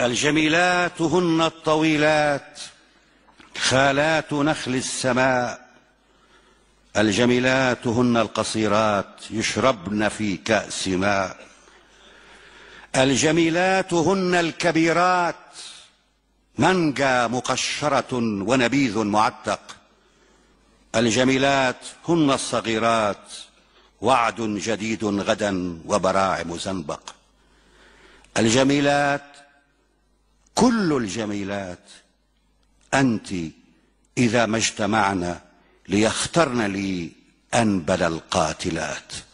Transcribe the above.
الجميلات هن الطويلات خالات نخل السماء الجميلات هن القصيرات يشربن في كأس ماء الجميلات هن الكبيرات منجا مقشرة ونبيذ معتق الجميلات هن الصغيرات وعد جديد غدا وبراعم زنبق الجميلات كل الجميلات أنت إذا ما اجتمعنا ليخترن لي أنبل القاتلات